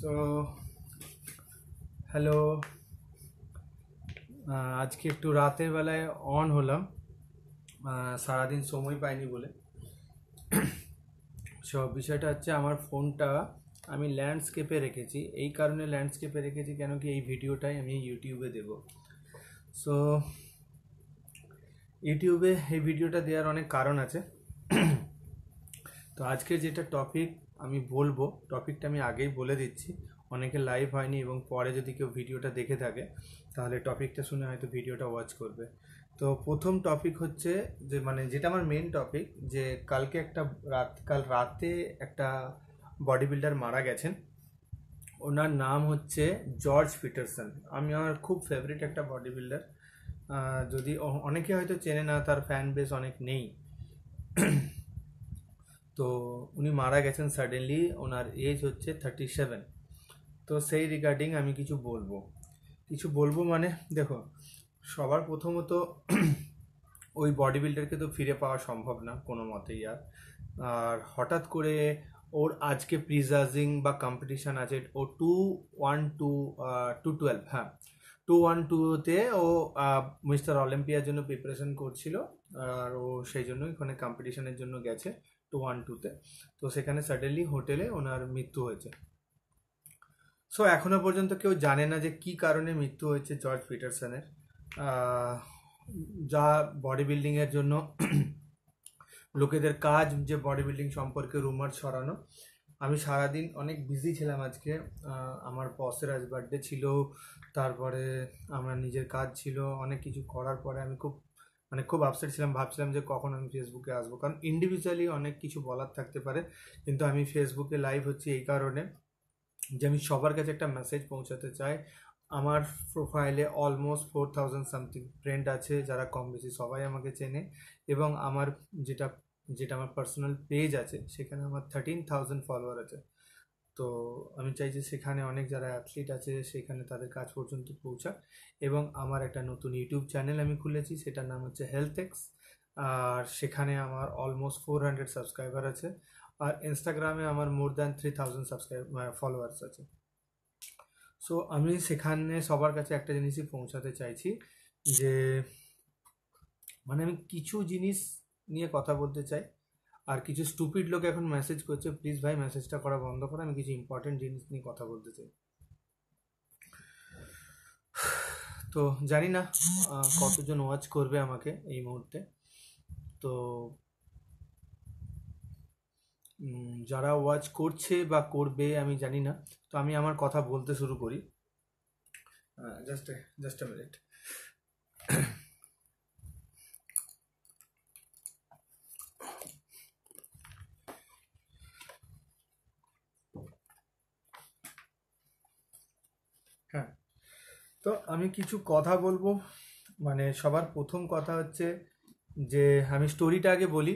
so hello আজকে একটু রাতের বেলায় অন হলাম সারাদিন সময় পাইনি বলে সব বিষয়টা হচ্ছে আমার ফোনটা আমি ল্যান্ডস্কেপে রেখেছি এই কারণে ল্যান্ডস্কেপে রেখেছি কেন কি এই ভিডিওটাই আমি ইউটিউবে দেব সো ইউটিউবে এই ভিডিওটা দেওয়ার অনেক কারণ আছে তো আজকে যেটা টপিক আমি বলবো টপিকটা আমি আগেই বলে দিচ্ছি অনেকে লাইভ হয়নি এবং পরে যদি কেউ ভিডিওটা দেখে থাকে তাহলে টপিকটা শুনে হয়তো ভিডিওটা ওয়াচ করবে তো প্রথম টপিক হচ্ছে যে মানে যেটা আমার মেন টপিক যে কালকে একটা রাত কাল রাতে একটা বডি বিল্ডার মারা গেছেন ওনার নাম হচ্ছে জর্জ পিটারসন আমি আমার খুব ফেভারিট একটা বডি বিল্ডার যদি অনেকে হয়তো চেনে না তার ফ্যান বেস অনেক নেই তো উনি মারা গেছেন সাডেনলি ওনার এজ হচ্ছে থার্টি সেভেন তো সেই রিগার্ডিং আমি কিছু বলবো কিছু বলবো মানে দেখো সবার প্রথমত ওই বডি বিল্ডারকে তো ফিরে পাওয়া সম্ভব না কোনো মতেই আর আর হঠাৎ করে ওর আজকে প্রিজার্জিং বা কম্পিটিশান আছে ও two one two two twelve হ্যাঁ টু ওয়ান টুতে ও মিস্টার অলিম্পিয়ার জন্য প্রিপারেশন করছিল আর ও সেই জন্য ওখানে কম্পিটিশানের জন্য গেছে টু ওয়ান টুতে তো সেখানে সাডেনলি হোটেলে ওনার মৃত্যু হয়েছে সো এখনও পর্যন্ত কেউ জানে না যে কি কারণে মৃত্যু হয়েছে জর্জ পিটারসনের যা বডি বিল্ডিংয়ের জন্য লোকেদের কাজ যে বডি বিল্ডিং সম্পর্কে রুমার ছড়ানো আমি সারাদিন অনেক বিজি ছিলাম আজকে আমার বসের আজ বার্থডে ছিল তারপরে আমার নিজের কাজ ছিল অনেক কিছু করার পরে আমি খুব মানে খুব আপসেট ছিলাম ভাবছিলাম যে কখন আমি ফেসবুকে আসবো কারণ ইন্ডিভিজুয়ালি অনেক কিছু বলার থাকতে পারে কিন্তু আমি ফেসবুকে লাইভ হচ্ছি এই কারণে যে আমি সবার কাছে একটা মেসেজ পৌঁছাতে চাই আমার প্রোফাইলে almost four thousand something friend আছে যারা কম বেশি সবাই আমাকে চেনে এবং আমার যেটা যেটা আমার পার্সোনাল পেজ আছে সেখানে আমার থার্টিন থাউজেন্ড ফলোয়ার আছে তো আমি চাই যে সেখানে অনেক যারা অ্যাথলিট আছে সেখানে তাদের কাজ পর্যন্ত পৌঁছাক এবং আমার একটা নতুন ইউটিউব চ্যানেল আমি খুলেছি সেটার নাম হচ্ছে হেলথেক্স আর সেখানে আমার অলমোস্ট ফোর হান্ড্রেড সাবস্ক্রাইবার আছে আর ইনস্টাগ্রামে আমার more than three thousand subscribe followers আছে সো আমি সেখানে সবার কাছে একটা জিনিসই পৌঁছাতে চাইছি যে মানে আমি কিছু জিনিস নিয়ে কথা বলতে চাই আর কিছু স্টুপিড লোক এখন মেসেজ করছে প্লিজ ভাই মেসেজটা করা বন্ধ করো আমি কিছু ইম্পর্টেন্ট জিনিস নিয়ে কথা বলতে চাই তো জানি না কতজন ওয়াচ করবে আমাকে এই মুহূর্তে তো যারা ওয়াচ করছে বা করবে আমি জানি না তো আমি আমার কথা বলতে শুরু করি জাস্ট জাস্ট মিনিট তো আমি কিছু কথা বলবো মানে সবার প্রথম কথা হচ্ছে যে আমি স্টোরিটা আগে বলি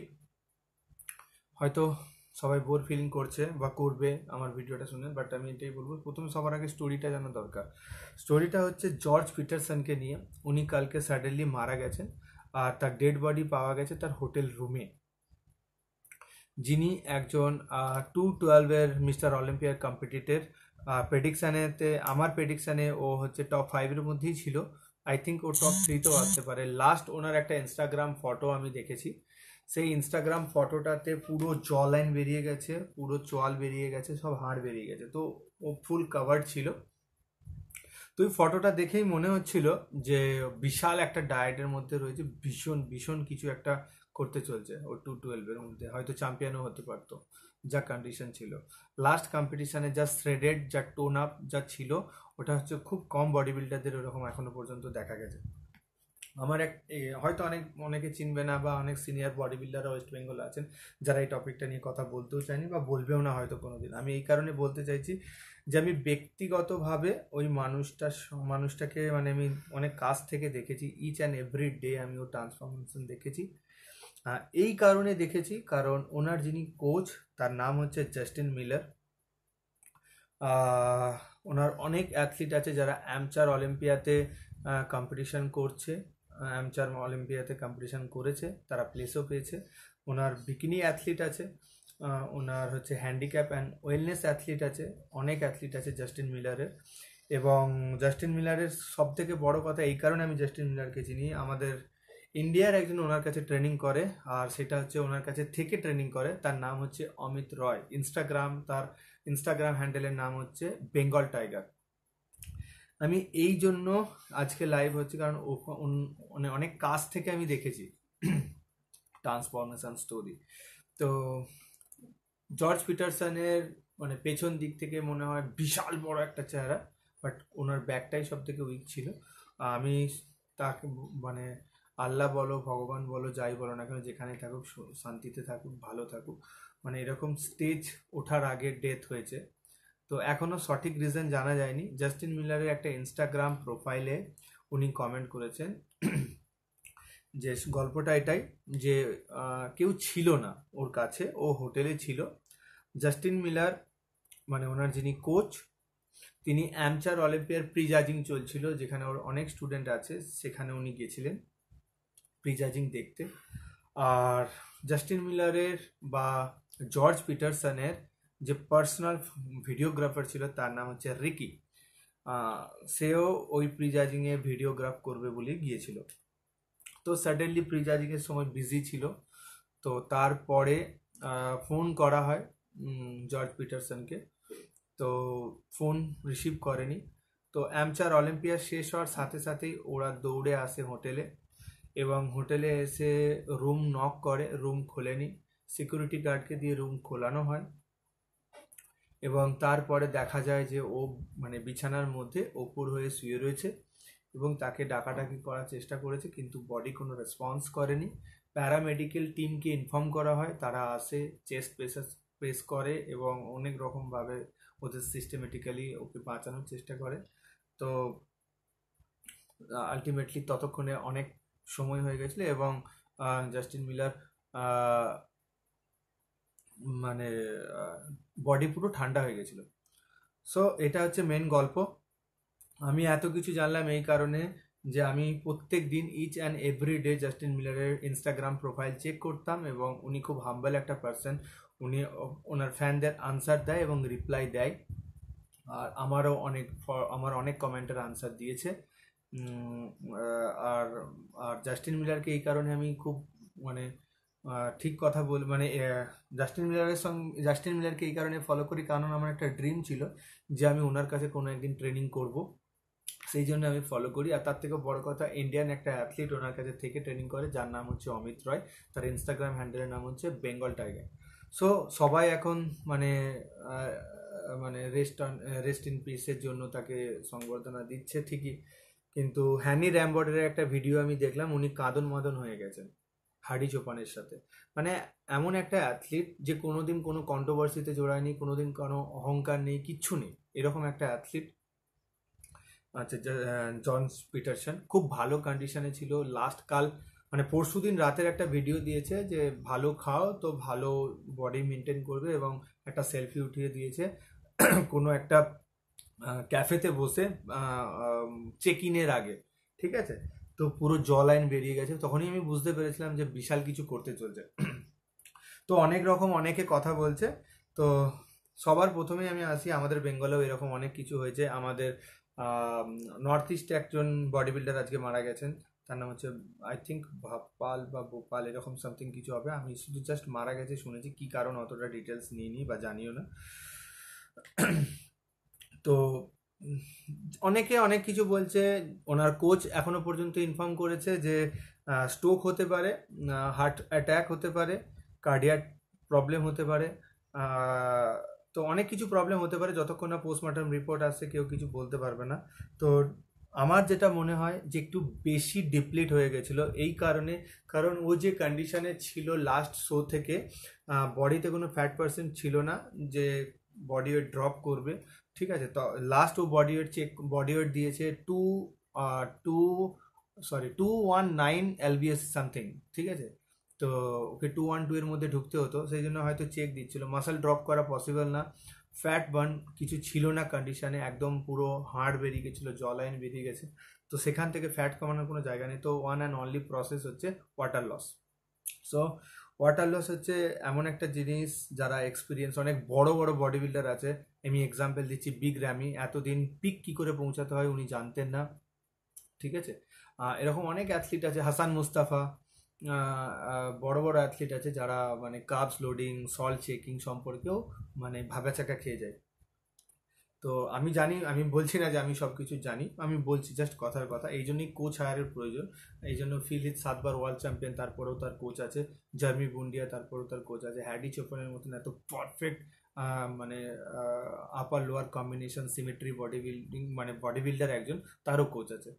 হয়তো সবাই বোর ফিলিং করছে বা করবে আমার ভিডিওটা শুনে বাট আমি এটাই বলবো প্রথমে সবার আগে স্টোরিটা জানা দরকার স্টোরিটা হচ্ছে জর্জ পিটারসনকে নিয়ে উনি কালকে সাডেনলি মারা গেছেন আর তার ডেড বডি পাওয়া গেছে তার হোটেল রুমে যিনি একজন টু টুয়েলভের মিস্টার অলিম্পিয়ার কম্পিটিটিভ প্রেডিকশানেতে আমার প্রেডিকশানে ও হচ্ছে টপ ফাইভের মধ্যেই ছিল আই থিঙ্ক ও টপ থ্রিতেও আসতে পারে লাস্ট ওনার একটা ইনস্টাগ্রাম ফটো আমি দেখেছি সেই ইনস্টাগ্রাম ফটোটাতে পুরো জ লাইন বেরিয়ে গেছে পুরো চোয়াল বেরিয়ে গেছে সব হাড় বেরিয়ে গেছে তো ও ফুল কাভার্ড ছিল তো ওই ফটোটা দেখেই মনে হচ্ছিল যে বিশাল একটা ডায়েটের মধ্যে রয়েছে ভীষণ ভীষণ কিছু একটা করতে চলছে ও টু টুয়েলভের মধ্যে হয়তো চ্যাম্পিয়নও হতে পারতো যা কন্ডিশন ছিল লাস্ট কম্পিটিশানে যা শ্রেডেড যা টোন আপ যা ছিল ওটা হচ্ছে খুব কম বডি বিল্ডারদের ওরকম এখনও পর্যন্ত দেখা গেছে আমার এক হয়তো অনেক অনেকে চিনবে না বা অনেক সিনিয়র বডি বিল্ডাররা ওয়েস্ট বেঙ্গল আছেন যারা এই টপিকটা নিয়ে কথা বলতেও চায়নি বা বলবেও না হয়তো কোনো দিন আমি এই কারণে বলতে চাইছি যে আমি ব্যক্তিগতভাবে ওই মানুষটা মানুষটাকে মানে আমি অনেক কাছ থেকে দেখেছি ইচ অ্যান্ড এভরি ডে আমি ওর ট্রান্সফরমেশন দেখেছি এই কারণে দেখেছি কারণ ওনার যিনি কোচ তার নাম হচ্ছে জাস্টিন মিলার ওনার অনেক অ্যাথলিট আছে যারা অ্যামচার অলিম্পিয়াতে কম্পিটিশন করছে অ্যামচার অলিম্পিয়াতে কম্পিটিশন করেছে তারা প্লেসও পেয়েছে ওনার বিকিনি অ্যাথলিট আছে ওনার হচ্ছে হ্যান্ডিক্যাপ অ্যান্ড ওয়েলনেস অ্যাথলিট আছে অনেক অ্যাথলিট আছে জাস্টিন মিলারের এবং জাস্টিন মিলারের সব থেকে বড় কথা এই কারণে আমি জাস্টিন মিলারকে চিনি আমাদের ইন্ডিয়ার একজন ওনার কাছে ট্রেনিং করে আর সেটা হচ্ছে ওনার কাছে থেকে ট্রেনিং করে তার নাম হচ্ছে অমিত রয় ইনস্টাগ্রাম তার ইনস্টাগ্রাম হ্যান্ডেলের নাম হচ্ছে বেঙ্গল টাইগার আমি এই জন্য আজকে লাইভ হচ্ছে কারণ মানে অনেক কাজ থেকে আমি দেখেছি ট্রান্সফরমেশন স্টোরি তো জর্জ পিটারসনের মানে পেছন দিক থেকে মনে হয় বিশাল বড় একটা চেহারা বাট ওনার ব্যাকটাই সব থেকে উইক ছিল আমি তাকে মানে আল্লাহ বলো ভগবান বলো যাই বলো না কেন যেখানে থাকুক শান্তিতে থাকুক ভালো থাকুক মানে এরকম স্টেজ ওঠার আগে ডেথ হয়েছে তো এখনও সঠিক রিজন জানা যায়নি জাস্টিন মিলারের একটা ইনস্টাগ্রাম প্রোফাইলে উনি কমেন্ট করেছেন যে গল্পটা এটাই যে কেউ ছিল না ওর কাছে ও হোটেলে ছিল জাস্টিন মিলার মানে ওনার যিনি কোচ তিনি অ্যামচার অলিম্পিয়ার প্রিজাজিং চলছিল যেখানে ওর অনেক স্টুডেন্ট আছে সেখানে উনি গেছিলেন প্রিজাইজিং দেখতে আর জাস্টিন মিলারের বা জর্জ পিটারসনের যে পার্সোনাল ভিডিওগ্রাফার ছিল তার নাম হচ্ছে রিকি সেও ওই প্রিজাইজিংয়ে ভিডিওগ্রাফ করবে বলে গিয়েছিল তো সাডেনলি প্রিজাইজিংয়ের সময় বিজি ছিল তো তারপরে ফোন করা হয় জর্জ পিটারসনকে তো ফোন রিসিভ করেনি তো অ্যামচার অলিম্পিয়া শেষ হওয়ার সাথে সাথেই ওরা দৌড়ে আসে হোটেলে এবং হোটেলে এসে রুম নক করে রুম খোলেনি সিকিউরিটি গার্ডকে দিয়ে রুম খোলানো হয় এবং তারপরে দেখা যায় যে ও মানে বিছানার মধ্যে ওপর হয়ে শুয়ে রয়েছে এবং তাকে ডাকাডাকি করার চেষ্টা করেছে কিন্তু বডি কোনো রেসপন্স করেনি প্যারামেডিক্যাল টিমকে ইনফর্ম করা হয় তারা আসে চেস্ট প্রেসার প্রেস করে এবং অনেক রকমভাবে ওদের সিস্টেমেটিক্যালি ওকে বাঁচানোর চেষ্টা করে তো আলটিমেটলি ততক্ষণে অনেক সময় হয়ে গেছিলো এবং জাস্টিন মিলার মানে বডি পুরো ঠান্ডা হয়ে গেছিলো সো এটা হচ্ছে মেন গল্প আমি এত কিছু জানলাম এই কারণে যে আমি প্রত্যেক দিন each and every day Justin মিলারের ইনস্টাগ্রাম প্রোফাইল চেক করতাম এবং উনি খুব হাম্বল একটা পার্সন উনি ওনার ফ্যানদের আনসার দেয় এবং রিপ্লাই দেয় আর আমারও অনেক আমার অনেক কমেন্টের আনসার দিয়েছে আর আর জাস্টিন মিলারকে এই কারণে আমি খুব মানে ঠিক কথা বল মানে জাস্টিন মিলারের সঙ্গে জাস্টিন মিলারকে এই কারণে ফলো করি কারণ আমার একটা ড্রিম ছিল যে আমি ওনার কাছে কোনো একদিন ট্রেনিং করব সেই জন্য আমি ফলো করি আর তার থেকে বড় কথা ইন্ডিয়ান একটা অ্যাথলিট ওনার কাছে থেকে ট্রেনিং করে যার নাম হচ্ছে অমিত রয় তার ইনস্টাগ্রাম হ্যান্ডেলের নাম হচ্ছে বেঙ্গল টাইগার সো সবাই এখন মানে মানে রেস্ট অন রেস্ট ইন পিসের জন্য তাকে সংবর্ধনা দিচ্ছে ঠিকই কিন্তু হ্যানি র্যাম্বডারের একটা ভিডিও আমি দেখলাম উনি কাঁদন মাদন হয়ে গেছেন হারি চোপানের সাথে মানে এমন একটা অ্যাথলিট যে কোনোদিন কোনো কন্ট্রোভার্সিতে জোড়ায়নি কোনোদিন কোনো অহংকার নেই কিচ্ছু নেই এরকম একটা অ্যাথলিট আচ্ছা জনস পিটারসন খুব ভালো কন্ডিশনে ছিল লাস্ট কাল মানে পরশু দিন রাতের একটা ভিডিও দিয়েছে যে ভালো খাও তো ভালো বডি মেনটেন করবে এবং একটা সেলফি উঠিয়ে দিয়েছে কোনো একটা ক্যাফেতে বসে চেক ইনের আগে ঠিক আছে তো পুরো জল আইন বেরিয়ে গেছে তখনই আমি বুঝতে পেরেছিলাম যে বিশাল কিছু করতে চলছে তো অনেক রকম অনেকে কথা বলছে তো সবার প্রথমেই আমি আসি আমাদের বেঙ্গলেও এরকম অনেক কিছু হয়েছে আমাদের নর্থ ইস্টে একজন বডি বিল্ডার আজকে মারা গেছেন তার নাম হচ্ছে আই থিঙ্ক ভাপাল বা ভোপাল এরকম সামথিং কিছু হবে আমি শুধু জাস্ট মারা গেছে শুনেছি কি কারণ অতটা ডিটেলস নি বা জানিও না তো অনেকে অনেক কিছু বলছে ওনার কোচ এখনো পর্যন্ত ইনফর্ম করেছে যে স্ট্রোক হতে পারে হার্ট অ্যাট্যাক হতে পারে কার্ডিয়াক প্রবলেম হতে পারে তো অনেক কিছু প্রবলেম হতে পারে যতক্ষণ না পোস্টমর্টম রিপোর্ট আসছে কেউ কিছু বলতে পারবে না তো আমার যেটা মনে হয় যে একটু বেশি ডিপ্লিট হয়ে গেছিলো এই কারণে কারণ ও যে কন্ডিশনে ছিল লাস্ট শো থেকে বডিতে কোনো ফ্যাট পার্সেন্ট ছিল না যে বডি ওয়েট ড্রপ করবে ঠিক আছে তো লাস্ট ও body weight check body weight দিয়েছে two two sorry two one nine LBS something ঠিক আছে তো ওকে টু ওয়ান টু এর মধ্যে ঢুকতে হতো সেই জন্য হয়তো চেক দিচ্ছিল মাসেল ড্রপ করা পসিবল না ফ্যাট বার্ন কিছু ছিল না কন্ডিশানে একদম পুরো হার্ড বেরিয়ে গেছিলো জলাইন বেরিয়ে গেছে তো সেখান থেকে ফ্যাট কমানোর কোনো জায়গা নেই তো ওয়ান অ্যান্ড অনলি প্রসেস হচ্ছে water loss so water loss হচ্ছে এমন একটা জিনিস যারা এক্সপিরিয়েন্স অনেক বড় বড় বডি বিল্ডার আছে আমি এক্সাম্পল দিচ্ছি বিগ র্যামি এতদিন পিক কী করে পৌঁছাতে হয় উনি জানতেন না ঠিক আছে এরকম অনেক অ্যাথলিট আছে হাসান মুস্তাফা বড় বড় অ্যাথলিট আছে যারা মানে কাবস লোডিং সল চেকিং সম্পর্কেও মানে ভাবাচাকা খেয়ে যায় তো আমি জানি আমি বলছি না যে আমি সব কিছু জানি আমি বলছি জাস্ট কথার কথা এই জন্যই কোচ হায়ারের প্রয়োজন এই জন্য ফিলিত সাতবার ওয়ার্ল্ড চ্যাম্পিয়ন তারপরেও তার কোচ আছে জার্মি বুন্ডিয়া তারপরেও তার কোচ আছে হ্যাডি চোপনের মতন এত পারফেক্ট মানে upper lower combination symmetry body building মানে বডি বিল্ডার একজন তারও কোচ আছে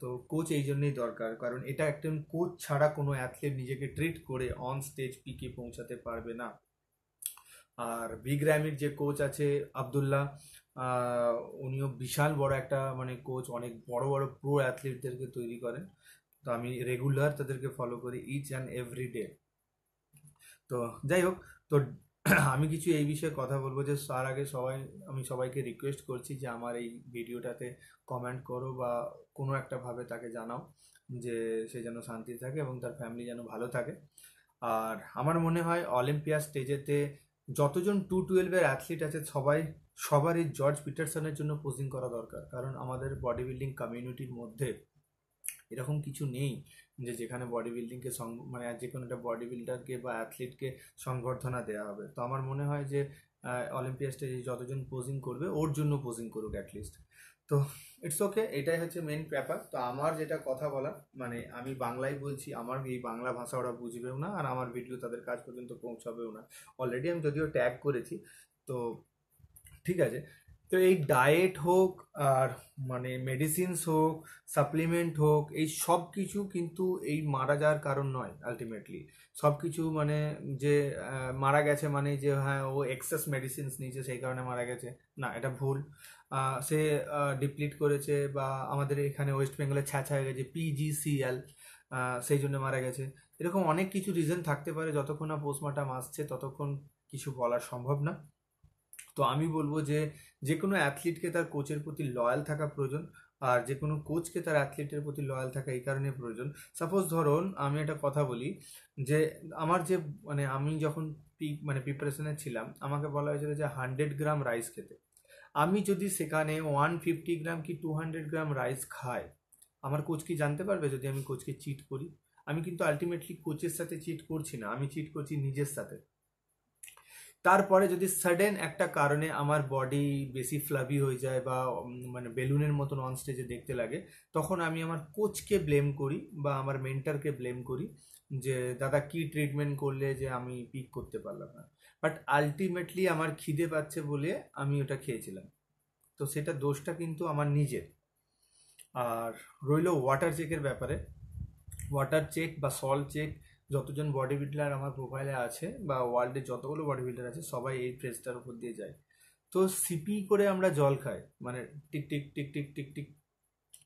তো কোচ এই জন্যই দরকার কারণ এটা একজন কোচ ছাড়া কোনো অ্যাথলেট নিজেকে ট্রিট করে অন স্টেজ পিকে পৌঁছাতে পারবে না আর বিগ র্যামের যে কোচ আছে আবদুল্লাহ উনিও বিশাল বড় একটা মানে কোচ অনেক বড় বড় প্রো অ্যাথলিটদেরকে তৈরি করেন তো আমি রেগুলার তাদেরকে ফলো করি ইচ অ্যান্ড এভরি ডে তো যাই হোক তো আমি কিছু এই বিষয়ে কথা বলবো যে তার আগে সবাই আমি সবাইকে রিকোয়েস্ট করছি যে আমার এই ভিডিওটাতে কমেন্ট করো বা কোনো একটাভাবে তাকে জানাও যে সে যেন শান্তি থাকে এবং তার ফ্যামিলি যেন ভালো থাকে আর আমার মনে হয় অলিম্পিয়া স্টেজেতে যতজন টু টুয়েলভের অ্যাথলিট আছে সবাই সবারই জর্জ পিটারসনের জন্য পোজিং করা দরকার কারণ আমাদের বডি বিল্ডিং কমিউনিটির মধ্যে এরকম কিছু নেই যে যেখানে বডি বিল্ডিংকে মানে যে কোনো একটা বডি বিল্ডারকে বা অ্যাথলিটকে সংবর্ধনা দেওয়া হবে তো আমার মনে হয় যে অলিম্পিয়া স্টেজে যতজন পোজিং করবে ওর জন্য পোজিং করুক অ্যাটলিস্ট তো ইটস ওকে এটাই হচ্ছে মেন ব্যাপার তো আমার যেটা কথা বলা মানে আমি বাংলায় বলছি আমার এই বাংলা ভাষা ওরা বুঝবেও না আর আমার ভিডিও তাদের কাজ পর্যন্ত পৌঁছাবেও না অলরেডি আমি যদিও ট্যাগ করেছি তো ঠিক আছে তো এই ডায়েট হোক আর মানে মেডিসিনস হোক সাপ্লিমেন্ট হোক এই সব কিছু কিন্তু এই মারা যাওয়ার কারণ নয় আলটিমেটলি সব কিছু মানে যে মারা গেছে মানে যে হ্যাঁ ও এক্সেস মেডিসিনস নিয়েছে সেই কারণে মারা গেছে না এটা ভুল সে ডিপ্লিট করেছে বা আমাদের এখানে ওয়েস্ট বেঙ্গলে ছ্যাঁচা হয়ে গেছে পিজিসিএল সেই জন্য মারা গেছে এরকম অনেক কিছু রিজন থাকতে পারে যতক্ষণ না পোস্টমার্টাম আসছে ততক্ষণ কিছু বলা সম্ভব না তো আমি বলবো যে যে কোনো অ্যাথলিটকে তার কোচের প্রতি লয়াল থাকা প্রয়োজন আর যে কোনো কোচকে তার অ্যাথলিটের প্রতি লয়াল থাকা এই কারণে প্রয়োজন সাপোজ ধরুন আমি একটা কথা বলি যে আমার যে মানে আমি যখন পি মানে প্রিপারেশনে ছিলাম আমাকে বলা হয়েছিল যে হান্ড্রেড গ্রাম রাইস খেতে আমি যদি সেখানে ওয়ান ফিফটি গ্রাম কি টু হান্ড্রেড গ্রাম রাইস খাই আমার কোচ কি জানতে পারবে যদি আমি কোচকে চিট করি আমি কিন্তু আলটিমেটলি কোচের সাথে চিট করছি না আমি চিট করছি নিজের সাথে তারপরে যদি সাডেন একটা কারণে আমার বডি বেশি ফ্লাবি হয়ে যায় বা মানে বেলুনের মতন অন স্টেজে দেখতে লাগে তখন আমি আমার কোচকে ব্লেম করি বা আমার মেন্টারকে ব্লেম করি যে দাদা কি ট্রিটমেন্ট করলে যে আমি পিক করতে পারলাম না বাট আলটিমেটলি আমার খিদে পাচ্ছে বলে আমি ওটা খেয়েছিলাম তো সেটা দোষটা কিন্তু আমার নিজের আর রইল ওয়াটার চেকের ব্যাপারে ওয়াটার চেক বা সল্ট চেক যতজন বডি বিল্ডার আমার প্রোফাইলে আছে বা ওয়ার্ল্ডে যতগুলো বডি বিল্ডার আছে সবাই এই ফ্রেজটার উপর দিয়ে যায় তো সিপি করে আমরা জল খাই মানে টিক টিক টিক টিক টিক টিক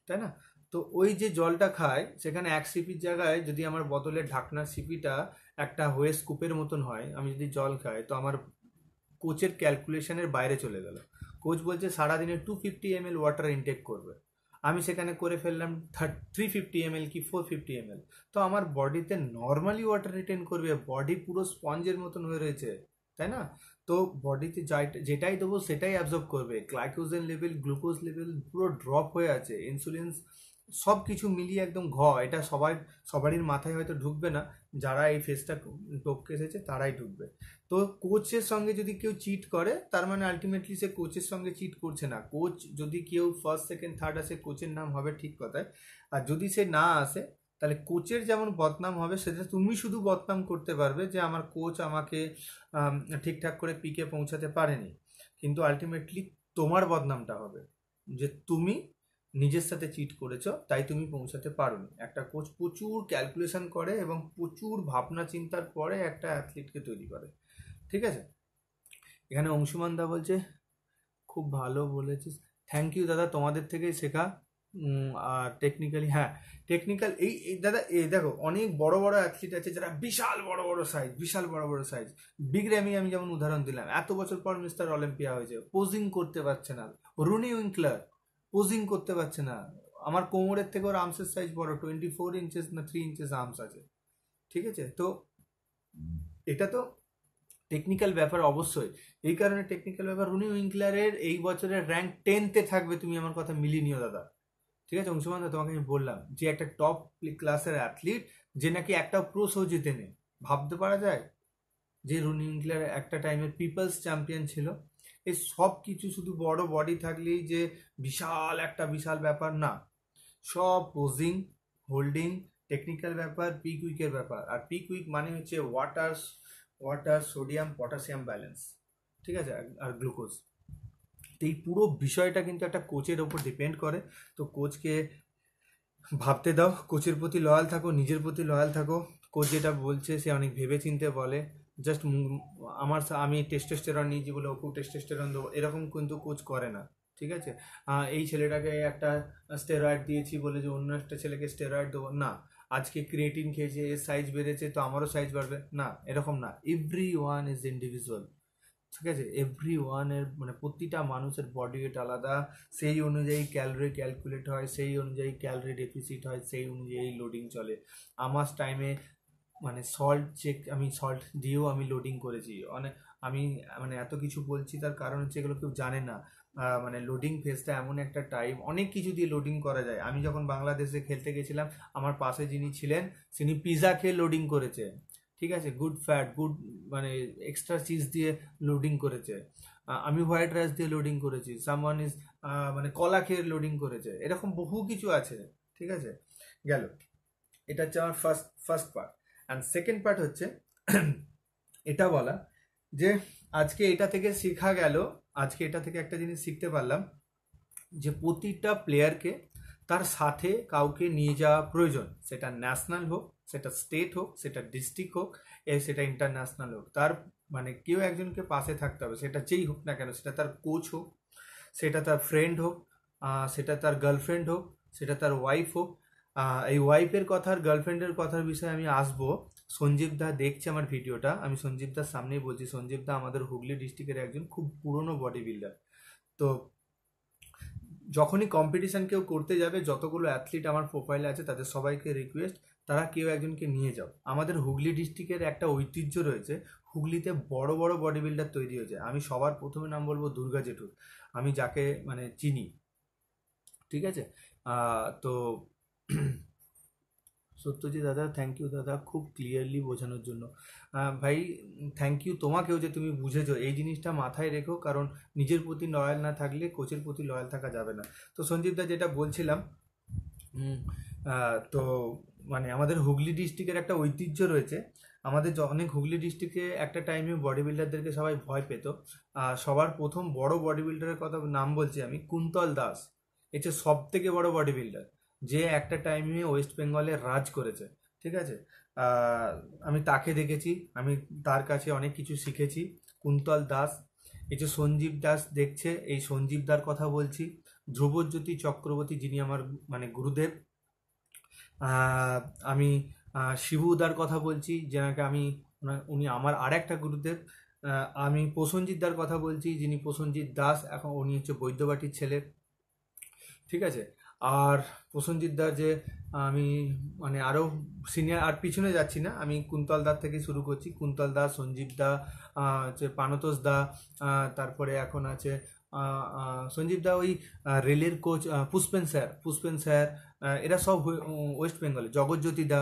তাই না তো ওই যে জলটা খায় সেখানে এক সিপির জায়গায় যদি আমার বোতলের ঢাকনার সিপিটা একটা হয়ে স্কুপের মতন হয় আমি যদি জল খাই তো আমার কোচের ক্যালকুলেশনের বাইরে চলে গেল কোচ বলছে সারাদিনে two fifty M L water intake করবে আমি সেখানে করে ফেললাম থ্রি ফিফটি এম কি ফোর ফিফটি এম তো আমার বডিতে নর্মালি ওয়াটার রিটেন করবে বডি পুরো স্পঞ্জের মতন হয়ে রয়েছে তাই না তো বডিতে যেটাই দেবো সেটাই অ্যাবজর্ব করবে গ্লাইকোজেন লেভেল গ্লুকোজ লেভেল পুরো ড্রপ হয়ে আছে ইনসুলিন সব কিছু মিলিয়ে একদম ঘ এটা সবাই সবারই মাথায় হয়তো ঢুকবে না যারা এই ফেসটা টপকে এসেছে তারাই ঢুকবে তো কোচের সঙ্গে যদি কেউ চিট করে তার মানে আলটিমেটলি সে কোচের সঙ্গে চিট করছে না কোচ যদি কেউ ফার্স্ট সেকেন্ড থার্ড আসে কোচের নাম হবে ঠিক কথায় আর যদি সে না আসে তাহলে কোচের যেমন বদনাম হবে সেটা তুমি শুধু বদনাম করতে পারবে যে আমার কোচ আমাকে ঠিকঠাক করে পিকে পৌঁছাতে পারেনি কিন্তু আলটিমেটলি তোমার বদনামটা হবে যে তুমি নিজের সাথে চিট করেছো তাই তুমি পৌঁছাতে পারোনি একটা কোচ প্রচুর ক্যালকুলেশন করে এবং প্রচুর ভাবনা চিন্তার পরে একটা অ্যাথলিটকে তৈরি করে ঠিক আছে এখানে অংশুমান দা বলছে খুব ভালো বলেছিস থ্যাংক ইউ দাদা তোমাদের থেকেই শেখা আর টেকনিক্যালি হ্যাঁ টেকনিক্যাল এই দাদা এই দেখো অনেক বড় বড় অ্যাথলিট আছে যারা বিশাল বড় বড় সাইজ বিশাল বড় বড় সাইজ বিগ র্যামি আমি যেমন উদাহরণ দিলাম এত বছর পর মিস্টার অলিম্পিয়া হয়েছে পোজিং করতে পারছে না রুনি উইঙ্কলার পোজিং করতে পারছে না আমার কোমরের থেকে ওর আর্মসের সাইজ বড় টোয়েন্টি ফোর ইঞ্চেস না থ্রি ইঞ্চেস আর্মস আছে ঠিক আছে তো এটা তো টেকনিক্যাল ব্যাপার অবশ্যই এই কারণে টেকনিক্যাল ব্যাপার রুনি উইঙ্কলারের এই বছরের র্যাঙ্ক টেনতে থাকবে তুমি আমার কথা মিলিয়ে নিও দাদা ঠিক আছে অংশুমান তোমাকে আমি বললাম যে একটা টপ ক্লাসের অ্যাথলিট যে নাকি একটা প্রো শো জিতে নেই ভাবতে পারা যায় যে রুনি উইঙ্কলার একটা টাইমের পিপলস চ্যাম্পিয়ন ছিল এই সব কিছু শুধু বড় বডি থাকলেই যে বিশাল একটা বিশাল ব্যাপার না সব পোজিং হোল্ডিং টেকনিক্যাল ব্যাপার পিক উইকের ব্যাপার আর পিক উইক মানে হচ্ছে water water sodium potassium balance ঠিক আছে আর গ্লুকোজ তো এই পুরো বিষয়টা কিন্তু একটা কোচের ওপর ডিপেন্ড করে তো কোচকে ভাবতে দাও কোচের প্রতি লয়াল থাকো নিজের প্রতি লয়াল থাকো কোচ যেটা বলছে সে অনেক ভেবে চিনতে বলে জাস্ট আমার আমি টেস্টেস্টেরন নিয়েছি বলে টেস্ট টেস্টেরন দেবো এরকম কিন্তু কোচ করে না ঠিক আছে এই ছেলেটাকে একটা স্টেরয়েড দিয়েছি বলে যে অন্য একটা ছেলেকে স্টেরয়েড দেবো না আজকে ক্রিয়েটিন খেয়েছে এর সাইজ বেড়েছে তো আমারও সাইজ বাড়বে না এরকম না এভরি ওয়ান ইজ ইন্ডিভিজুয়াল ঠিক আছে এভরি ওয়ানের মানে প্রতিটা মানুষের বডি ওয়েট আলাদা সেই অনুযায়ী ক্যালোরি ক্যালকুলেট হয় সেই অনুযায়ী ক্যালোরি ডেফিসিট হয় সেই অনুযায়ী লোডিং চলে আমার টাইমে মানে সল্ট চেক আমি সল্ট দিয়েও আমি লোডিং করেছি অনেক আমি মানে এত কিছু বলছি তার কারণ হচ্ছে এগুলো কেউ জানে না মানে লোডিং ফেজটা এমন একটা টাইম অনেক কিছু দিয়ে লোডিং করা যায় আমি যখন বাংলাদেশে খেলতে গেছিলাম আমার পাশে যিনি ছিলেন তিনি পিজা খেয়ে লোডিং করেছে ঠিক আছে গুড ফ্যাট গুড মানে এক্সট্রা চিজ দিয়ে লোডিং করেছে আমি হোয়াইট রাইস দিয়ে লোডিং করেছি সামওয়ান ইজ মানে কলা খেয়ে লোডিং করেছে এরকম বহু কিছু আছে ঠিক আছে গেল এটা হচ্ছে আমার first first part and second part হচ্ছে এটা বলা যে আজকে এটা থেকে শেখা গেল আজকে এটা থেকে একটা জিনিস শিখতে পারলাম যে প্রতিটা প্লেয়ারকে তার সাথে কাউকে নিয়ে যাওয়া প্রয়োজন সেটা ন্যাশনাল হোক সেটা স্টেট হোক সেটা ডিস্ট্রিক্ট হোক এ সেটা ইন্টারন্যাশনাল হোক তার মানে কেউ একজনকে পাশে থাকতে হবে সেটা যেই হোক না কেন সেটা তার কোচ হোক সেটা তার ফ্রেন্ড হোক সেটা তার গার্লফ্রেন্ড হোক সেটা তার ওয়াইফ হোক এই ওয়াইফের কথার গার্লফ্রেন্ডের কথার বিষয়ে আমি আসব সঞ্জীব দা দেখছে আমার ভিডিওটা আমি সঞ্জীব দার সামনেই বলছি সঞ্জীব দা আমাদের হুগলি ডিস্ট্রিক্টের একজন খুব পুরনো বডি বিল্ডার তো যখনই কম্পিটিশান কেউ করতে যাবে যতগুলো অ্যাথলিট আমার প্রোফাইলে আছে তাদের সবাইকে রিকোয়েস্ট তারা কেউ একজনকে নিয়ে যাও আমাদের হুগলি ডিস্ট্রিক্টের একটা ঐতিহ্য রয়েছে হুগলিতে বড় বড় বডি বিল্ডার তৈরি হয়েছে আমি সবার প্রথমে নাম বলবো দুর্গা জেঠুর আমি যাকে মানে চিনি ঠিক আছে তো সত্যজিৎ দাদা থ্যাংক ইউ দাদা খুব ক্লিয়ারলি বোঝানোর জন্য ভাই থ্যাংক ইউ তোমাকেও যে তুমি বুঝেছো এই জিনিসটা মাথায় রেখো কারণ নিজের প্রতি লয়াল না থাকলে কোচের প্রতি লয়াল থাকা যাবে না তো সঞ্জীবদা যেটা বলছিলাম তো মানে আমাদের হুগলি ডিস্ট্রিক্টের একটা ঐতিহ্য রয়েছে আমাদের অনেক হুগলি ডিস্ট্রিক্টে একটা টাইমে বডি বিল্ডারদেরকে সবাই ভয় পেত সবার প্রথম বড় বডি বিল্ডারের কথা নাম বলছি আমি কুন্তল দাস এটা সব থেকে বড় বডি বিল্ডার যে একটা টাইমে ওয়েস্ট বেঙ্গলে রাজ করেছে ঠিক আছে আমি তাকে দেখেছি আমি তার কাছে অনেক কিছু শিখেছি কুন্তল দাস এই যে সঞ্জীব দাস দেখছে এই সঞ্জীব দার কথা বলছি ধ্রুবজ্যোতি চক্রবর্তী যিনি আমার মানে গুরুদেব আমি শিবুদার কথা বলছি যেনাকে আমি উনি আমার আর একটা গুরুদেব আমি প্রসঞ্জিত দার কথা বলছি যিনি প্রসঞ্জিত দাস এখন উনি হচ্ছে বৈদ্যবাটির ছেলে ঠিক আছে আর প্রসেনজিৎ দা যে আমি মানে আরও সিনিয়র আর পিছনে যাচ্ছি না আমি কুন্তল দার থেকে শুরু করছি কুন্তল দা সঞ্জীব দা হচ্ছে পানতোষ দা তারপরে এখন আছে সঞ্জীব দা ওই রেলের coach Pushpen sir Pushpen sir এরা সব ওয়েস্ট বেঙ্গলে জগজ্যোতি দা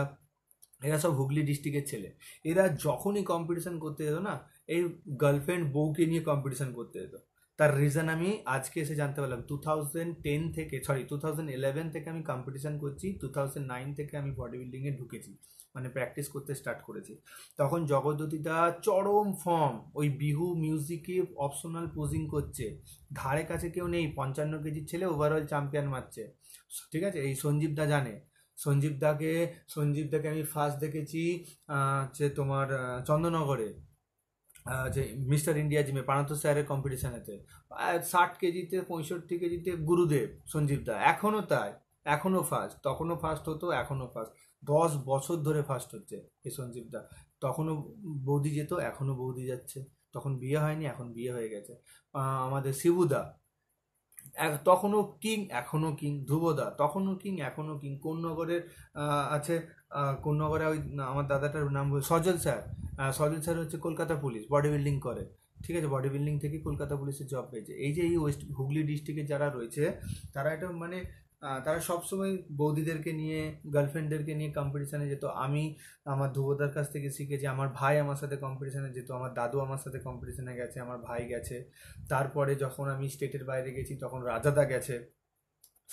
এরা সব হুগলি ডিস্ট্রিক্টের ছেলে এরা যখনই কম্পিটিশান করতে যেত না এই গার্লফ্রেন্ড বউকে নিয়ে কম্পিটিশান করতে যেত তার রিজন আমি আজকে এসে জানতে পারলাম টু থাউজেন্ড টেন থেকে সরি টু থাউজেন্ড ইলেভেন থেকে আমি কম্পিটিশান করছি টু থাউজেন্ড নাইন থেকে আমি বডি বিল্ডিংয়ে ঢুকেছি মানে প্র্যাকটিস করতে স্টার্ট করেছি তখন জগদ্যতিদা চরম ফর্ম ওই বিহু মিউজিকে অপশনাল পোজিং করছে ধারে কাছে কেউ নেই পঞ্চান্ন কেজির ছেলে ওভারঅল চ্যাম্পিয়ন মারছে ঠিক আছে এই সঞ্জীব দা জানে সঞ্জীব দাকে সঞ্জীব দাকে আমি ফার্স্ট দেখেছি হচ্ছে তোমার চন্দননগরে যে মিস্টার ইন্ডিয়া জিমে প্রাণান্ত স্যারের কম্পিটিশানেতে ষাট কেজিতে পঁয়ষট্টি কেজিতে গুরুদেব সঞ্জীব দা এখনও তাই এখনও ফার্স্ট তখনও ফার্স্ট হতো এখনও ফার্স্ট দশ বছর ধরে ফার্স্ট হচ্ছে এই সঞ্জীব দা তখনও বৌদি যেত এখনও বৌদি যাচ্ছে তখন বিয়ে হয়নি এখন বিয়ে হয়ে গেছে আমাদের শিবুদা তখনও কিং এখনও কিং ধ্রুবদা তখনও কিং এখনও কিং কোন নগরের আছে নগরে ওই আমার দাদাটার নাম সজল স্যার সজল স্যার হচ্ছে কলকাতা পুলিশ বডি বিল্ডিং করে ঠিক আছে বডি বিল্ডিং থেকে কলকাতা পুলিশের জব পেয়েছে এই যে এই ওয়েস্ট হুগলি ডিস্ট্রিক্টে যারা রয়েছে তারা এটা মানে তারা সবসময় বৌদিদেরকে নিয়ে গার্লফ্রেন্ডদেরকে নিয়ে কম্পিটিশানে যেত আমি আমার ধ্রুবদার কাছ থেকে শিখেছি আমার ভাই আমার সাথে কম্পিটিশানে যেত আমার দাদু আমার সাথে কম্পিটিশানে গেছে আমার ভাই গেছে তারপরে যখন আমি স্টেটের বাইরে গেছি তখন রাজাদা গেছে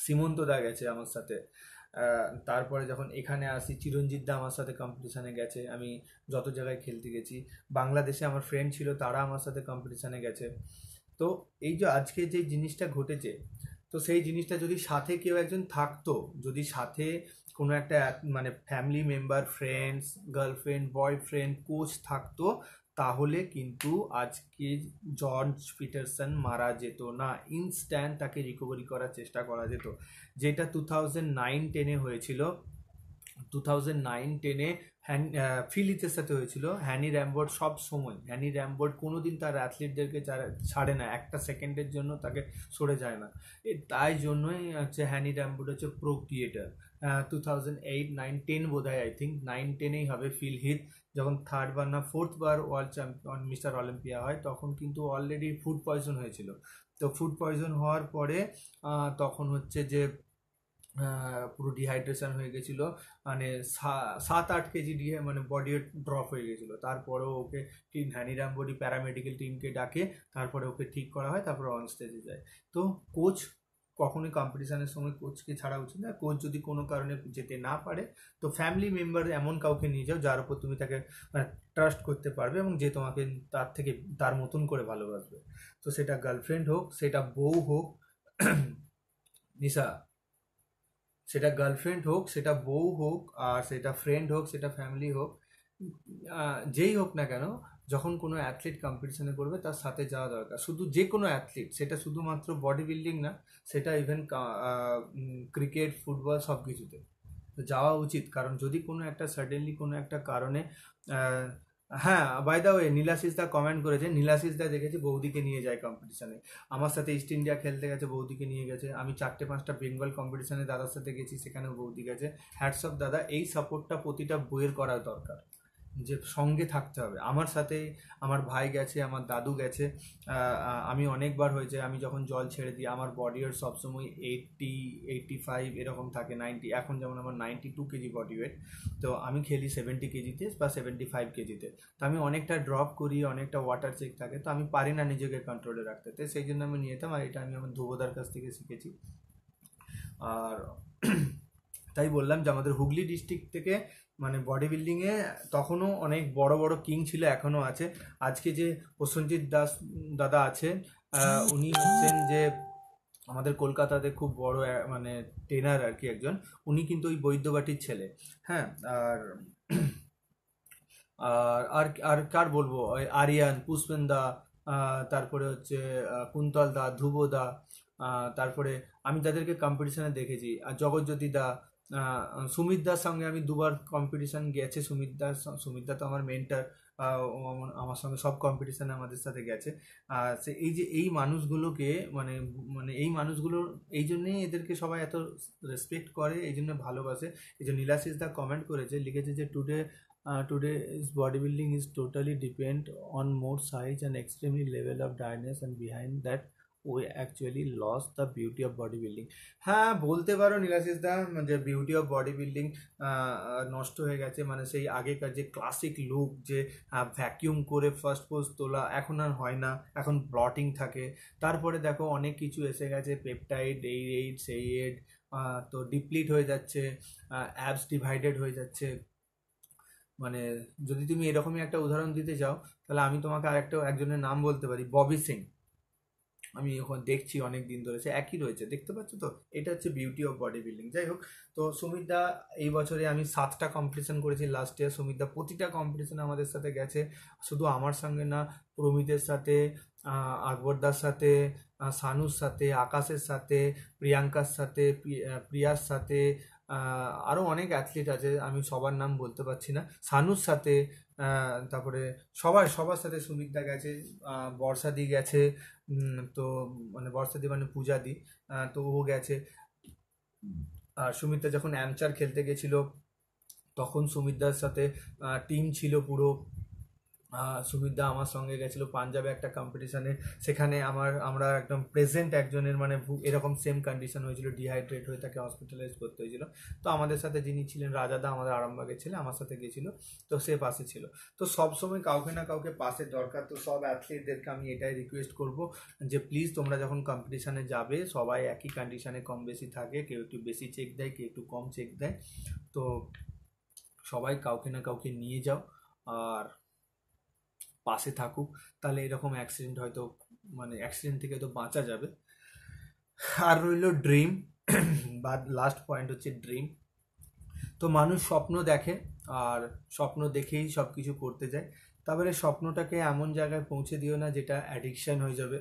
সীমন্তদা গেছে আমার সাথে তারপরে যখন এখানে আসি চিরঞ্জিত দা আমার সাথে কম্পিটিশানে গেছে আমি যত জায়গায় খেলতে গেছি বাংলাদেশে আমার ফ্রেন্ড ছিল তারা আমার সাথে কম্পিটিশানে গেছে তো এই যে আজকে যে জিনিসটা ঘটেছে তো সেই জিনিসটা যদি সাথে কেউ একজন থাকতো যদি সাথে কোনো একটা মানে family member friends girlfriend boyfriend coach থাকতো তাহলে কিন্তু আজকে জর্জ পিটারসন মারা যেত না ইনস্ট্যান্ট তাকে রিকভারি করার চেষ্টা করা যেত যেটা টু থাউজেন্ড নাইন টেনে হয়েছিল টু থাউজেন্ড নাইন টেনে হ্যান ফিলিতের সাথে হয়েছিল হ্যানি র্যাম্বোর্ড সব সময় হ্যানি র্যাম্বোর্ড কোনো দিন তার অ্যাথলিটদেরকে ছাড়ে না একটা সেকেন্ডের জন্য তাকে সরে যায় না তাই জন্যই হচ্ছে হ্যানি র্যাম্বোর্ড হচ্ছে pro creator two thousand eight nine ten বোধ হয় আই থিঙ্ক নাইন টেনেই হবে ফিল হিথ যখন থার্ড বার না ফোর্থ বার ওয়ার্ল্ড চ্যাম্পিয়ন মিস্টার অলিম্পিয়া হয় তখন কিন্তু অলরেডি ফুড পয়জন হয়েছিল তো ফুড পয়জন হওয়ার পরে তখন হচ্ছে যে পুরো ডিহাইড্রেশন হয়ে গেছিল মানে সাত আট কেজি ডিহে মানে বডি ড্রপ হয়ে গেছিলো তারপরেও ওকে টিম হ্যানিরাম বডি প্যারামেডিক্যাল টিমকে ডাকে তারপরে ওকে ঠিক করা হয় তারপরে অন স্টেজে যায় তো কোচ কখনোই কম্পিটিশানের সময় কোচকে ছাড়া উচিত না কোচ যদি কোনো কারণে যেতে না পারে তো ফ্যামিলি মেম্বার এমন কাউকে নিয়ে যাও যার উপর তুমি তাকে মানে ট্রাস্ট করতে পারবে এবং যে তোমাকে তার থেকে তার মতন করে ভালোবাসবে তো সেটা গার্লফ্রেন্ড হোক সেটা বউ হোক নিশা সেটা গার্লফ্রেন্ড হোক সেটা বউ হোক আর সেটা ফ্রেন্ড হোক সেটা ফ্যামিলি হোক যেই হোক না কেন যখন কোনো অ্যাথলিট কম্পিটিশনে করবে তার সাথে যাওয়া দরকার শুধু যে কোনো অ্যাথলিট সেটা শুধুমাত্র বডি বিল্ডিং না সেটা ইভেন ক্রিকেট ফুটবল সব কিছুতে যাওয়া উচিত কারণ যদি কোনো একটা সাডেনলি কোনো একটা কারণে হ্যাঁ বাই দা ওয়ে নীলাশিসদা কমেন্ট করেছে নীলাশিসদা দেখেছি বৌদিকে নিয়ে যায় কম্পিটিশানে আমার সাথে ইস্ট ইন্ডিয়া খেলতে গেছে বৌদিকে নিয়ে গেছে আমি চারটে পাঁচটা বেঙ্গল কম্পিটিশানে দাদার সাথে গেছি সেখানেও বৌদি গেছে অফ দাদা এই সাপোর্টটা প্রতিটা বইয়ের করা দরকার যে সঙ্গে থাকতে হবে আমার সাথে আমার ভাই গেছে আমার দাদু গেছে আমি অনেকবার হয়েছে আমি যখন জল ছেড়ে দিই আমার বডি ওয়েট সবসময় এইটটি এইটটি ফাইভ এরকম থাকে নাইনটি এখন যেমন আমার ninety two KG body weight তো আমি খেলি সেভেন্টি কেজিতে বা সেভেন্টি ফাইভ কেজিতে তো আমি অনেকটা ড্রপ করি অনেকটা ওয়াটার চেক থাকে তো আমি পারি না নিজেকে কন্ট্রোলে রাখতে তো সেই জন্য আমি নিয়েতাম আর এটা আমি আমার ধ্রুবদার কাছ থেকে শিখেছি আর তাই বললাম যে আমাদের হুগলি ডিস্ট্রিক্ট থেকে মানে বডি বিল্ডিংয়ে তখনও অনেক বড় বড় কিং ছিল এখনও আছে আজকে যে প্রসঞ্জিৎ দাস দাদা আছেন উনি হচ্ছেন যে আমাদের কলকাতাতে খুব বড় মানে ট্রেনার আর কি একজন উনি কিন্তু ওই বৈদ্যবাটির ছেলে হ্যাঁ আর আর আর কার বলবো আরিয়ান পুষ্পেন দা তারপরে হচ্ছে কুন্তল দা ধ্রুব দা তারপরে আমি তাদেরকে কম্পিটিশনে দেখেছি আর জগজ্যোতি দা সুমিতদার সঙ্গে আমি দুবার কম্পিটিশান গেছে সুমিতদার সুমিতদা তো আমার মেন্টার আমার সঙ্গে সব কম্পিটিশানে আমাদের সাথে গেছে আর সে এই যে এই মানুষগুলোকে মানে মানে এই মানুষগুলো এই জন্যেই এদেরকে সবাই এত রেসপেক্ট করে এই জন্য ভালোবাসে এই যে নীলাশিস দা কমেন্ট করেছে লিখেছে যে today today is body building is totally depend on more size and extremely level of dryness and behind that actually loss the beauty of body building হ্যাঁ বলতে পারো নীলাশিস দা যে বিউটি অফ বডি বিল্ডিং নষ্ট হয়ে গেছে মানে সেই আগেকার যে ক্লাসিক লুক যে ভ্যাকিউম করে ফার্স্ট পোজ তোলা এখন আর হয় না এখন ব্লটিং থাকে তারপরে দেখো অনেক কিছু এসে গেছে পেপটাইড এই এইড সেই এইড তো ডিপ্লিট হয়ে যাচ্ছে অ্যাপস ডিভাইডেড হয়ে যাচ্ছে মানে যদি তুমি এরকমই একটা উদাহরণ দিতে চাও তাহলে আমি তোমাকে আরেকটা একজনের নাম বলতে পারি ববি সিং আমি ওখানে দেখছি অনেক দিন ধরে সে একই রয়েছে দেখতে পাচ্ছ তো এটা হচ্ছে বিউটি অফ বডি বিল্ডিং যাই হোক তো দা এই বছরে আমি সাতটা কম্পিটিশন করেছি লাস্ট ইয়ার দা প্রতিটা কম্পিটিশনে আমাদের সাথে গেছে শুধু আমার সঙ্গে না প্রমিতের সাথে আকবরদার সাথে সানুর সাথে আকাশের সাথে প্রিয়াঙ্কার সাথে প্রিয়ার সাথে আরও অনেক অ্যাথলিট আছে আমি সবার নাম বলতে পারছি না সানুর সাথে তারপরে সবার সবার সাথে দা গেছে বর্ষাদি গেছে তো মানে দি মানে পূজা দি তো ও গেছে আর সুমিতা যখন অ্যামচার খেলতে গেছিলো তখন সুমিতদার সাথে টিম ছিল পুরো সুবিধা আমার সঙ্গে গেছিলো পাঞ্জাবে একটা কম্পিটিশানে সেখানে আমার আমরা একদম প্রেজেন্ট একজনের মানে এরকম সেম কন্ডিশন হয়েছিল ডিহাইড্রেট হয়ে তাকে হসপিটালাইজ করতে হয়েছিল তো আমাদের সাথে যিনি ছিলেন রাজাদা আমাদের আরামবাগের ছেলে আমার সাথে গেছিলো তো সে পাশে ছিল তো সব সময় কাউকে না কাউকে পাশে দরকার তো সব অ্যাথলিটদেরকে আমি এটাই রিকোয়েস্ট করব যে প্লিজ তোমরা যখন কম্পিটিশানে যাবে সবাই একই কন্ডিশানে কম বেশি থাকে কেউ একটু বেশি চেক দেয় কেউ একটু কম চেক দেয় তো সবাই কাউকে না কাউকে নিয়ে যাও আর পাশে থাকুক তাহলে এরকম অ্যাক্সিডেন্ট হয়তো মানে অ্যাক্সিডেন্ট থেকে তো বাঁচা যাবে আর রইল ড্রিম বা লাস্ট পয়েন্ট হচ্ছে ড্রিম তো মানুষ স্বপ্ন দেখে আর স্বপ্ন দেখেই সব কিছু করতে যায় তারপরে স্বপ্নটাকে এমন জায়গায় পৌঁছে দিও না যেটা অ্যাডিকশান হয়ে যাবে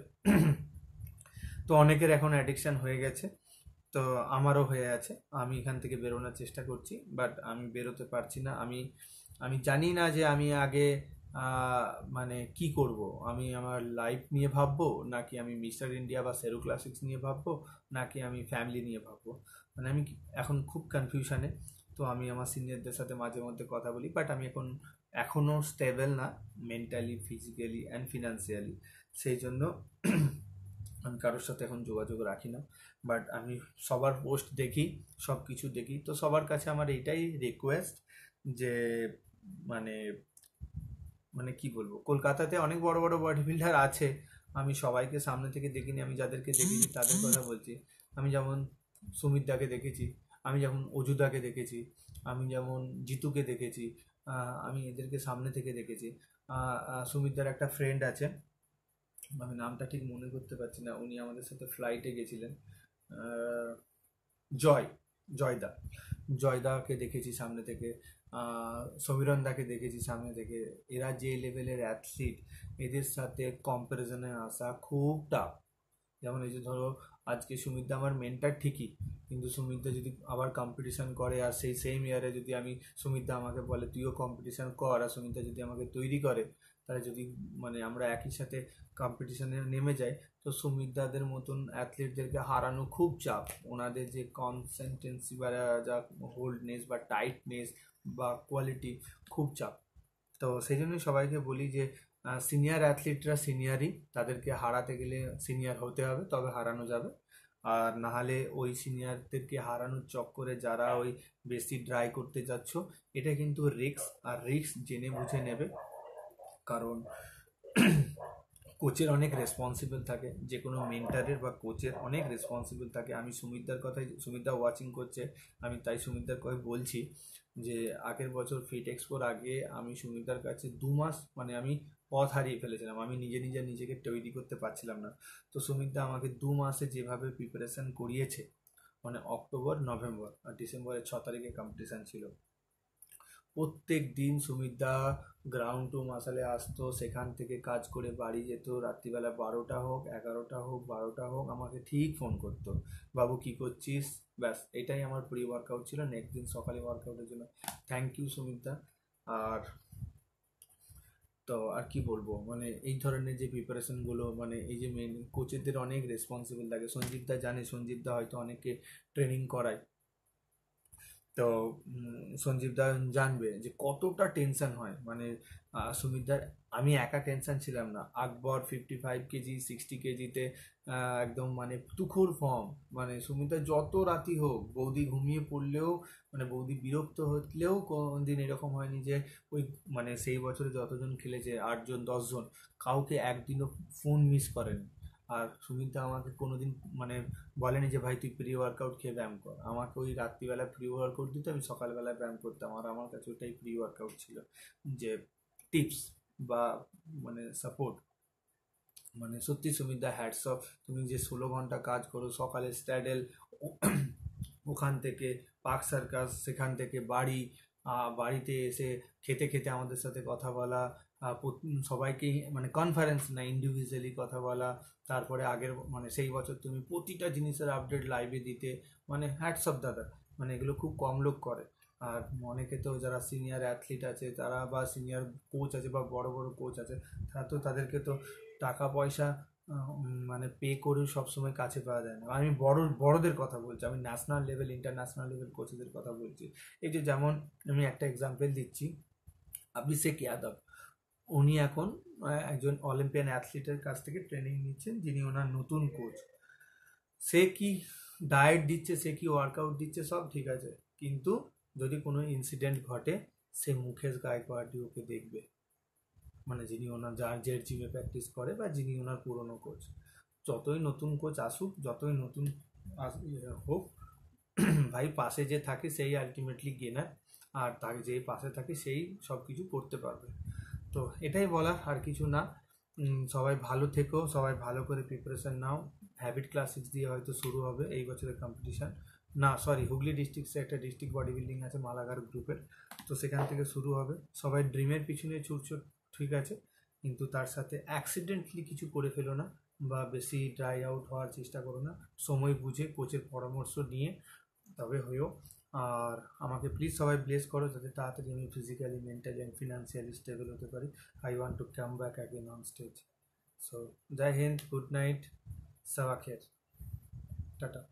তো অনেকের এখন অ্যাডিকশান হয়ে গেছে তো আমারও হয়ে আছে আমি এখান থেকে বেরোনোর চেষ্টা করছি বাট আমি বেরোতে পারছি না আমি আমি জানি না যে আমি আগে মানে কি করব আমি আমার লাইফ নিয়ে ভাববো নাকি আমি মিস্টার ইন্ডিয়া বা সেরো ক্লাসিক্স নিয়ে ভাববো নাকি আমি ফ্যামিলি নিয়ে ভাববো মানে আমি এখন খুব কনফিউশানে তো আমি আমার সিনিয়রদের সাথে মাঝে মধ্যে কথা বলি বাট আমি এখন এখনও স্টেবল না মেন্টালি ফিজিক্যালি অ্যান্ড ফিনান্সিয়ালি সেই জন্য আমি কারোর সাথে এখন যোগাযোগ রাখি না বাট আমি সবার পোস্ট দেখি সব কিছু দেখি তো সবার কাছে আমার এটাই রিকোয়েস্ট যে মানে মানে কি বলবো কলকাতাতে অনেক বড় বড় বডি বিল্ডার আছে আমি সবাইকে সামনে থেকে দেখিনি আমি যাদেরকে দেখেছি তাদের কথা বলছি আমি যেমন সুমিত দাকে দেখেছি আমি যেমন অজুদাকে দেখেছি আমি যেমন জিতুকে দেখেছি আমি এদেরকে সামনে থেকে দেখেছি সুমিতদার একটা ফ্রেন্ড আছে আমি নামটা ঠিক মনে করতে পারছি না উনি আমাদের সাথে ফ্লাইটে গেছিলেন জয় জয়দা জয়দাকে দেখেছি সামনে থেকে সমীরণ দাকে দেখেছি সামনে থেকে এরা যে লেভেলের অ্যাথলিট এদের সাথে কম্প্যারিজনে আসা খুব টাফ যেমন এই যে ধরো আজকে সুমিতদা আমার মেন্টার ঠিকই কিন্তু সুমিতদা যদি আবার কম্পিটিশান করে আর সেই সেম ইয়ারে যদি আমি সুমিতদা আমাকে বলে তুইও কম্পিটিশান কর আর সুমিতদা যদি আমাকে তৈরি করে তাহলে যদি মানে আমরা একই সাথে কম্পিটিশানে নেমে যাই তো সুমিতদাদের মতন অ্যাথলিটদেরকে হারানো খুব চাপ ওনাদের যে কনসেন্টেন্সি বা যা হোল্ডনেস বা টাইটনেস বা কোয়ালিটি খুব চাপ তো সেই জন্য সবাইকে বলি যে সিনিয়র অ্যাথলিটরা সিনিয়রই তাদেরকে হারাতে গেলে সিনিয়র হতে হবে তবে হারানো যাবে আর না হলে ওই সিনিয়রদেরকে হারানোর চক্করে যারা ওই বেশি ড্রাই করতে যাচ্ছ এটা কিন্তু রিক্স আর রিক্স জেনে বুঝে নেবে কারণ কোচের অনেক রেসপন্সিবল থাকে যে কোনো মেন্টারের বা কোচের অনেক রেসপন্সিবল থাকে আমি সুমিতদার কথাই সুমিতদা ওয়াচিং করছে আমি তাই সুমিতদার কথা বলছি যে আগের বছর ফিট এক্সপোর আগে আমি সুমিতদার কাছে দু মাস মানে আমি পথ হারিয়ে ফেলেছিলাম আমি নিজে নিজে নিজেকে তৈরি করতে পারছিলাম না তো সুমিতদা আমাকে দু মাসে যেভাবে প্রিপারেশান করিয়েছে মানে অক্টোবর নভেম্বর আর ডিসেম্বরের ছ তারিখে কম্পিটিশান ছিল প্রত্যেক দিন সুমিতদা গ্রাউন্ড টু মাসালে আসতো সেখান থেকে কাজ করে বাড়ি যেত রাত্রিবেলা বারোটা হোক এগারোটা হোক বারোটা হোক আমাকে ঠিক ফোন করতো বাবু কি করছিস ব্যাস এটাই আমার প্রি ওয়ার্কআউট ছিল নেক্সট দিন সকালে ওয়ার্কআউটের জন্য থ্যাংক ইউ সুমিতদা আর তো আর কি বলবো মানে এই ধরনের যে প্রিপারেশনগুলো মানে এই যে মেন কোচেদের অনেক রেসপন্সিবল থাকে সঞ্জীবদা জানে সঞ্জীবদা হয়তো অনেককে ট্রেনিং করায় তো সঞ্জীব দা জানবে যে কতটা টেনশন হয় মানে সুমিত দার আমি একা টেনশন ছিলাম না Akbar fifty five kg sixty কেজিতে একদম মানে তুখুর ফর্ম মানে সুমিতা যত রাতি হোক বৌদি ঘুমিয়ে পড়লেও মানে বৌদি বিরক্ত হলেও দিন এরকম হয়নি যে ওই মানে সেই বছরে যতজন খেলেছে আটজন দশজন কাউকে একদিনও ফোন মিস করেনি আর সুমিতদা আমাকে কোনোদিন মানে বলেনি যে ভাই তুই প্রি ওয়ার্কআউট খেয়ে ব্যায়াম কর আমাকে ওই রাত্রিবেলা প্রি ওয়ার্কআউট দিত আমি সকালবেলায় ব্যায়াম করতাম আর আমার কাছে ওটাই প্রি ওয়ার্কআউট ছিল যে টিপস বা মানে সাপোর্ট মানে সত্যি সুমিতদা হ্যাডস অফ তুমি যে ষোলো ঘন্টা কাজ করো সকালে স্ট্যাডেল ওখান থেকে পার্ক সার্কাস সেখান থেকে বাড়ি বাড়িতে এসে খেতে খেতে আমাদের সাথে কথা বলা সবাইকে মানে কনফারেন্স না ইন্ডিভিজুয়ালি কথা বলা তারপরে আগের মানে সেই বছর তুমি প্রতিটা জিনিসের আপডেট লাইভে দিতে মানে অফ দাদা মানে এগুলো খুব কম লোক করে আর অনেকে তো যারা সিনিয়র অ্যাথলিট আছে তারা বা সিনিয়র কোচ আছে বা বড় বড় কোচ আছে তারা তো তাদেরকে তো টাকা পয়সা মানে পে করেও সবসময় কাছে পাওয়া যায় না আমি বড় বড়দের কথা বলছি আমি ন্যাশনাল লেভেল ইন্টারন্যাশনাল লেভেল কোচেদের কথা বলছি এই যে যেমন আমি একটা এক্সাম্পল দিচ্ছি অভিষেক যাদব উনি এখন একজন অলিম্পিয়ান অ্যাথলিটের কাছ থেকে ট্রেনিং নিচ্ছেন যিনি ওনার নতুন কোচ সে কি ডায়েট দিচ্ছে সে কি ওয়ার্কআউট দিচ্ছে সব ঠিক আছে কিন্তু যদি কোনো ইনসিডেন্ট ঘটে সে মুখেশ গায়কোয়াড়ি ওকে দেখবে মানে যিনি ওনার যার জের জিমে প্র্যাকটিস করে বা যিনি ওনার পুরনো কোচ যতই নতুন কোচ আসুক যতই নতুন ইয়ে হোক ভাই পাশে যে থাকে সেই আলটিমেটলি গেনার আর তার যে পাশে থাকে সেই সব কিছু করতে পারবে তো এটাই বলার আর কিছু না সবাই ভালো থেকো সবাই ভালো করে প্রিপারেশান নাও হ্যাবিট ক্লাসিক্স দিয়ে হয়তো শুরু হবে এই বছরের কম্পিটিশান না সরি হুগলি ডিস্ট্রিক্টে একটা ডিস্ট্রিক্ট বডি বিল্ডিং আছে মালাগার গ্রুপের তো সেখান থেকে শুরু হবে সবাই ড্রিমের পিছনে ছুটছ ঠিক আছে কিন্তু তার সাথে অ্যাক্সিডেন্টলি কিছু করে ফেলো না বা বেশি ড্রাই আউট হওয়ার চেষ্টা করো না সময় বুঝে কোচের পরামর্শ নিয়ে তবে হয়েও আর আমাকে প্লিজ সবাই ব্লেস করো যাতে তাড়াতাড়ি আমি physically mentally and financially stable হতে পারি I want to come back again on stage so জয় হিন্দ গুড নাইট সবাকের টাটা